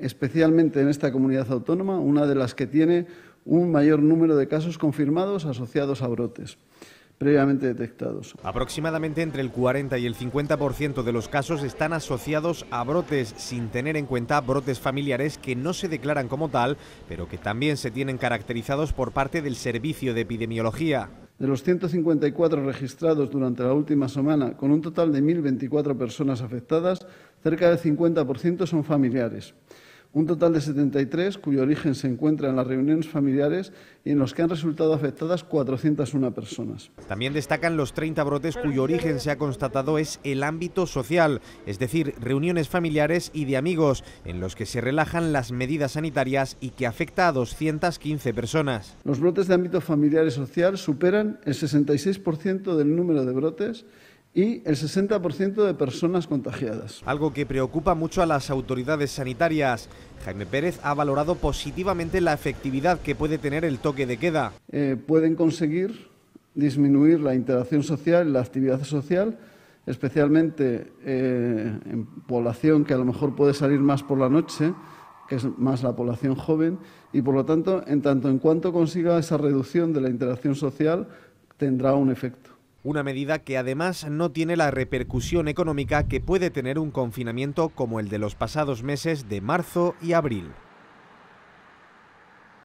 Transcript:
especialmente en esta comunidad autónoma, una de las que tiene un mayor número de casos confirmados asociados a brotes previamente detectados. Aproximadamente entre el 40 y el 50% de los casos están asociados a brotes, sin tener en cuenta brotes familiares que no se declaran como tal, pero que también se tienen caracterizados por parte del Servicio de Epidemiología. De los 154 registrados durante la última semana, con un total de 1.024 personas afectadas, cerca del 50% son familiares un total de 73 cuyo origen se encuentra en las reuniones familiares y en los que han resultado afectadas 401 personas. También destacan los 30 brotes cuyo origen se ha constatado es el ámbito social, es decir, reuniones familiares y de amigos, en los que se relajan las medidas sanitarias y que afecta a 215 personas. Los brotes de ámbito familiar y social superan el 66% del número de brotes y el 60% de personas contagiadas. Algo que preocupa mucho a las autoridades sanitarias. Jaime Pérez ha valorado positivamente la efectividad que puede tener el toque de queda. Eh, pueden conseguir disminuir la interacción social, la actividad social, especialmente eh, en población que a lo mejor puede salir más por la noche, que es más la población joven, y por lo tanto, en tanto en cuanto consiga esa reducción de la interacción social, tendrá un efecto. Una medida que además no tiene la repercusión económica que puede tener un confinamiento como el de los pasados meses de marzo y abril.